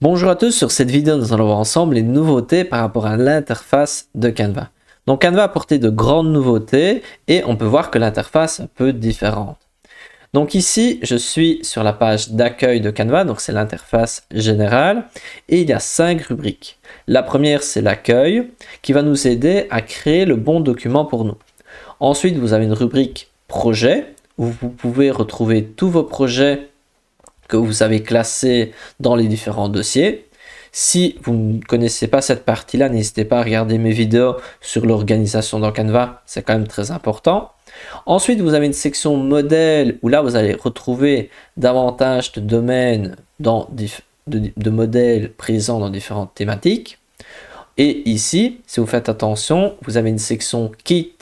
Bonjour à tous, sur cette vidéo nous allons voir ensemble les nouveautés par rapport à l'interface de Canva. Donc Canva a apporté de grandes nouveautés et on peut voir que l'interface est un peu différente. Donc ici, je suis sur la page d'accueil de Canva, donc c'est l'interface générale, et il y a cinq rubriques. La première, c'est l'accueil, qui va nous aider à créer le bon document pour nous. Ensuite, vous avez une rubrique projet, où vous pouvez retrouver tous vos projets que vous avez classé dans les différents dossiers. Si vous ne connaissez pas cette partie-là, n'hésitez pas à regarder mes vidéos sur l'organisation dans Canva, c'est quand même très important. Ensuite, vous avez une section modèle où là, vous allez retrouver davantage de domaines de modèles présents dans différentes thématiques. Et ici, si vous faites attention, vous avez une section kit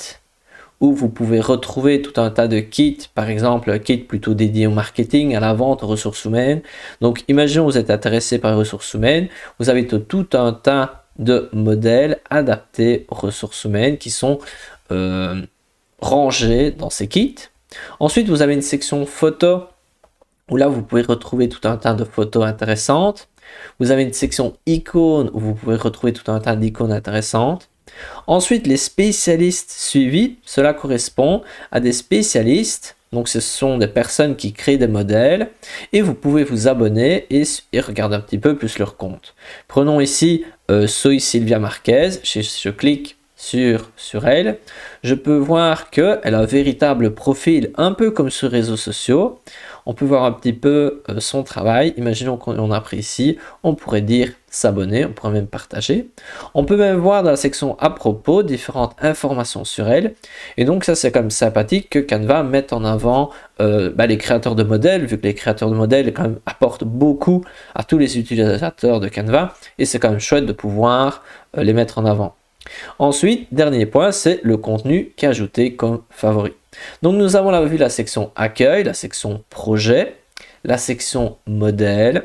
où vous pouvez retrouver tout un tas de kits, par exemple un euh, kit plutôt dédié au marketing, à la vente, aux ressources humaines. Donc imaginons vous êtes intéressé par les ressources humaines, vous avez tout un tas de modèles adaptés aux ressources humaines qui sont euh, rangés dans ces kits. Ensuite, vous avez une section photo où là vous pouvez retrouver tout un tas de photos intéressantes. Vous avez une section icônes où vous pouvez retrouver tout un tas d'icônes intéressantes. Ensuite, les spécialistes suivis, cela correspond à des spécialistes. Donc ce sont des personnes qui créent des modèles et vous pouvez vous abonner et, regarder un petit peu plus leur compte. Prenons ici euh, Soy Marquez, je, je clique sur, sur elle, je peux voir qu'elle a un véritable profil un peu comme sur les réseaux sociaux on peut voir un petit peu euh, son travail. Imaginons qu'on apprécie, on pourrait dire s'abonner, on pourrait même partager. On peut même voir dans la section à propos différentes informations sur elle. Et donc ça c'est quand même sympathique que Canva mette en avant euh, bah, les créateurs de modèles, vu que les créateurs de modèles quand même apportent beaucoup à tous les utilisateurs de Canva. Et c'est quand même chouette de pouvoir euh, les mettre en avant. Ensuite, dernier point, c'est le contenu qu'ajouter comme favori. Donc nous avons là vu la section accueil, la section projet, la section modèle,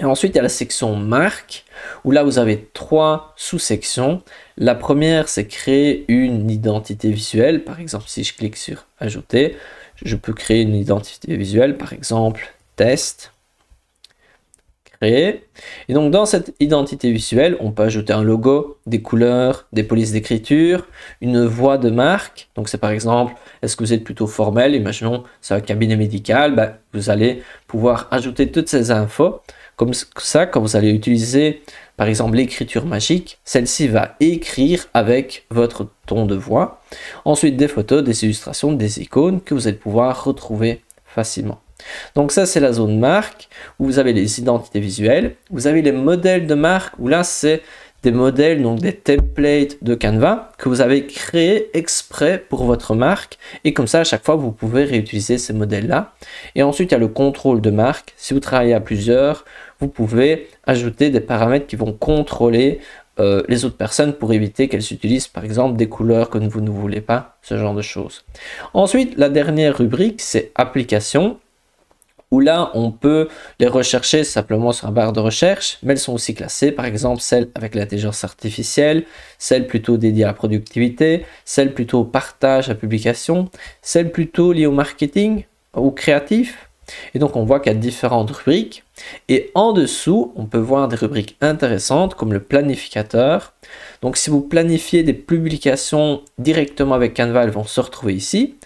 et ensuite, il y a la section marque, où là, vous avez trois sous-sections. La première, c'est créer une identité visuelle. Par exemple, si je clique sur Ajouter, je peux créer une identité visuelle, par exemple, test. Et donc dans cette identité visuelle, on peut ajouter un logo, des couleurs, des polices d'écriture, une voix de marque. Donc c'est par exemple, est-ce que vous êtes plutôt formel Imaginons c'est un cabinet médical, bah, vous allez pouvoir ajouter toutes ces infos. Comme ça, quand vous allez utiliser par exemple l'écriture magique, celle-ci va écrire avec votre ton de voix. Ensuite des photos, des illustrations, des icônes que vous allez pouvoir retrouver facilement. Donc ça, c'est la zone marque, où vous avez les identités visuelles. Vous avez les modèles de marque, où là, c'est des modèles, donc des templates de Canva, que vous avez créés exprès pour votre marque. Et comme ça, à chaque fois, vous pouvez réutiliser ces modèles-là. Et ensuite, il y a le contrôle de marque. Si vous travaillez à plusieurs, vous pouvez ajouter des paramètres qui vont contrôler euh, les autres personnes pour éviter qu'elles utilisent par exemple des couleurs que vous ne voulez pas, ce genre de choses. Ensuite, la dernière rubrique, c'est application où là on peut les rechercher simplement sur la barre de recherche, mais elles sont aussi classées, par exemple celles avec l'intelligence artificielle, celles plutôt dédiées à la productivité, celles plutôt au partage, à la publication, celles plutôt liées au marketing, ou créatif. Et donc on voit qu'il y a différentes rubriques, et en dessous on peut voir des rubriques intéressantes comme le planificateur. Donc si vous planifiez des publications directement avec Canva, elles vont se retrouver ici.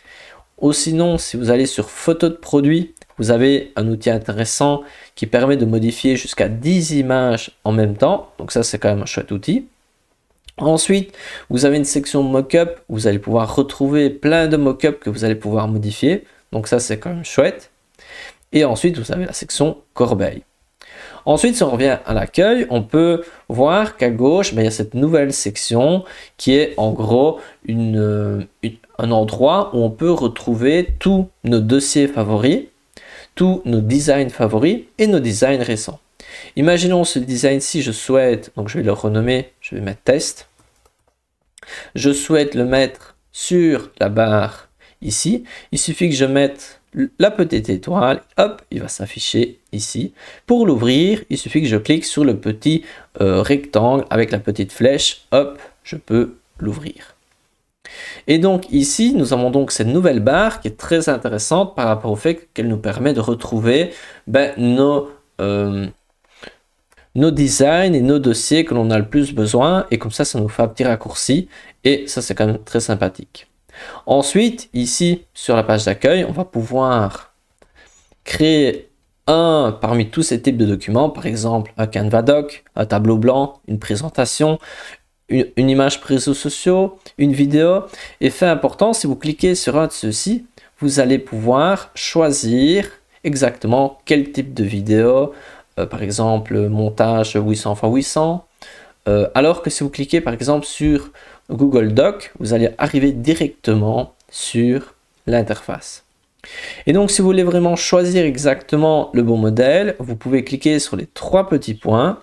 Ou sinon, si vous allez sur photo de produits », vous avez un outil intéressant qui permet de modifier jusqu'à 10 images en même temps. Donc ça, c'est quand même un chouette outil. Ensuite, vous avez une section mock-up, vous allez pouvoir retrouver plein de mock-up que vous allez pouvoir modifier. Donc ça, c'est quand même chouette. Et ensuite, vous avez la section corbeille. Ensuite, si on revient à l'accueil, on peut voir qu'à gauche, ben, il y a cette nouvelle section qui est en gros un endroit où on peut retrouver tous nos dossiers favoris nos designs favoris et nos designs récents. Imaginons ce design si je souhaite, donc je vais le renommer, je vais mettre test. Je souhaite le mettre sur la barre ici. Il suffit que je mette la petite étoile, hop, il va s'afficher ici. Pour l'ouvrir, il suffit que je clique sur le petit euh, rectangle avec la petite flèche, hop, je peux l'ouvrir. Et donc ici, nous avons donc cette nouvelle barre qui est très intéressante par rapport au fait qu'elle nous permet de retrouver ben, nos, euh, nos designs et nos dossiers que l'on a le plus besoin. Et comme ça, ça nous fait un petit raccourci. Et ça, c'est quand même très sympathique. Ensuite, ici, sur la page d'accueil, on va pouvoir créer un parmi tous ces types de documents, par exemple un Canva Doc, un tableau blanc, une présentation, une, image prise sociaux, une vidéo. Et fait important, si vous cliquez sur un de ceux-ci, vous allez pouvoir choisir exactement quel type de vidéo, euh, par exemple montage 800 x 800. alors que si vous cliquez par exemple sur Google Doc, vous allez arriver directement sur l'interface. Et donc si vous voulez vraiment choisir exactement le bon modèle, vous pouvez cliquer sur les trois petits points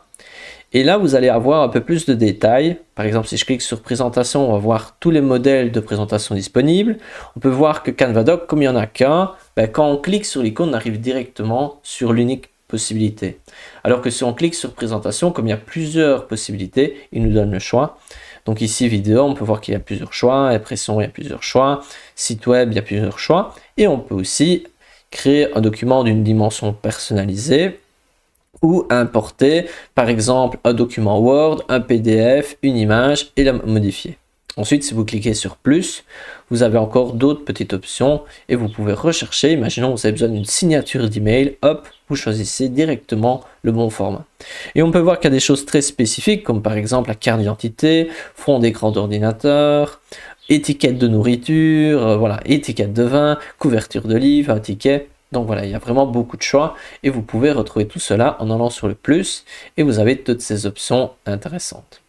et là, vous allez avoir un peu plus de détails. Par exemple, si je clique sur présentation, on va voir tous les modèles de présentation disponibles. On peut voir que Canva Doc, comme il n'y en a qu'un, ben, quand on clique sur l'icône, on arrive directement sur l'unique possibilité. Alors que si on clique sur présentation, comme il y a plusieurs possibilités, il nous donne le choix. Donc ici, vidéo, on peut voir qu'il y a plusieurs choix. Impression, il y a plusieurs choix. Site web, il y a plusieurs choix. Et on peut aussi créer un document d'une dimension personnalisée ou importer par exemple un document Word, un PDF, une image et la modifier. Ensuite, si vous cliquez sur plus, vous avez encore d'autres petites options et vous pouvez rechercher. Imaginons vous avez besoin d'une signature d'email, hop, vous choisissez directement le bon format. Et on peut voir qu'il y a des choses très spécifiques comme par exemple la carte d'identité, fond d'écran d'ordinateur, étiquette de nourriture, euh, voilà, étiquette de vin, couverture de livre, un ticket. Donc voilà, il y a vraiment beaucoup de choix et vous pouvez retrouver tout cela en allant sur le plus et vous avez toutes ces options intéressantes.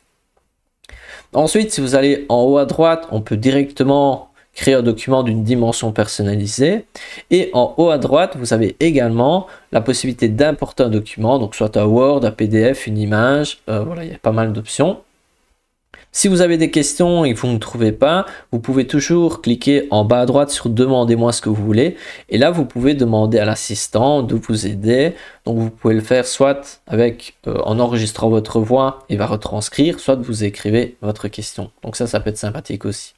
Ensuite, si vous allez en haut à droite, on peut directement créer un document d'une dimension personnalisée. Et en haut à droite, vous avez également la possibilité d'importer un document, donc soit un Word, un PDF, une image, euh, voilà, il y a pas mal d'options. Si vous avez des questions et que vous ne trouvez pas, vous pouvez toujours cliquer en bas à droite sur Demandez-moi ce que vous voulez. Et là, vous pouvez demander à l'assistant de vous aider. Donc, vous pouvez le faire soit avec euh, en enregistrant votre voix et va retranscrire, soit vous écrivez votre question. Donc ça, ça peut être sympathique aussi.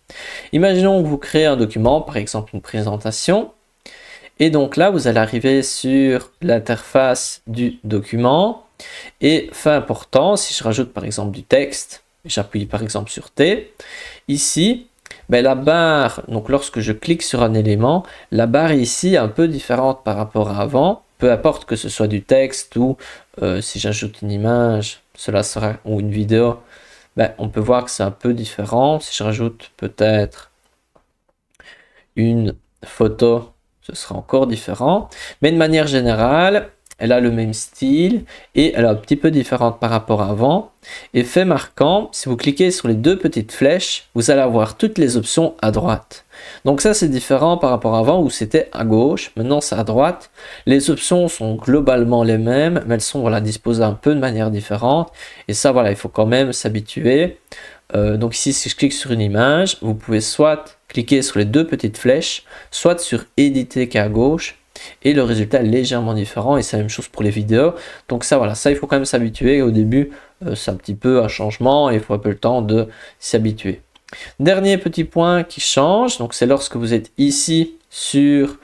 Imaginons que vous créez un document, par exemple une présentation. Et donc là, vous allez arriver sur l'interface du document. Et fin important, si je rajoute par exemple du texte, j'appuie par exemple sur T, ici, ben, la barre, donc lorsque je clique sur un élément, la barre ici est un peu différente par rapport à avant, peu importe que ce soit du texte ou euh, si j'ajoute une image, cela sera, ou une vidéo, ben, on peut voir que c'est un peu différent. Si je rajoute peut-être une photo, ce sera encore différent. Mais de manière générale, elle a le même style et elle est un petit peu différente par rapport à avant. Effet marquant, si vous cliquez sur les deux petites flèches, vous allez avoir toutes les options à droite. Donc ça c'est différent par rapport à avant où c'était à gauche, maintenant c'est à droite. Les options sont globalement les mêmes, mais elles sont voilà, disposées un peu de manière différente. Et ça voilà, il faut quand même s'habituer. Euh, donc ici si je clique sur une image, vous pouvez soit cliquer sur les deux petites flèches, soit sur éditer qui est à gauche, et le résultat est légèrement différent et c'est la même chose pour les vidéos donc ça voilà ça il faut quand même s'habituer au début euh, c'est un petit peu un changement et il faut un peu le temps de s'habituer dernier petit point qui change donc c'est lorsque vous êtes ici sur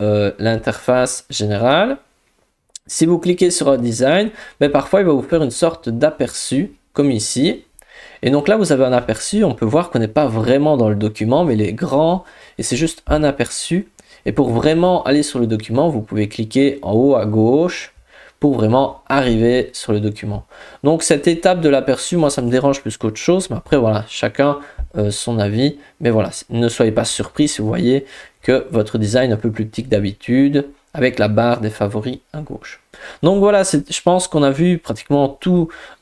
euh, l'interface générale si vous cliquez sur un design mais ben, parfois il va vous faire une sorte d'aperçu comme ici et donc là, vous avez un aperçu, on peut voir qu'on n'est pas vraiment dans le document, mais il est grand et c'est juste un aperçu et pour vraiment aller sur le document, vous pouvez cliquer en haut à gauche pour vraiment arriver sur le document. Donc cette étape de l'aperçu, moi ça me dérange plus qu'autre chose, mais après voilà, chacun euh, son avis. Mais voilà, ne soyez pas surpris si vous voyez que votre design est un peu plus petit que d'habitude, avec la barre des favoris à gauche. Donc voilà, je pense qu'on a vu pratiquement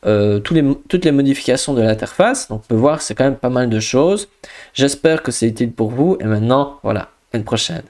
euh, tous toutes les modifications de l'interface. Donc on peut voir, c'est quand même pas mal de choses. J'espère que c'est utile pour vous. Et maintenant, voilà, une prochaine.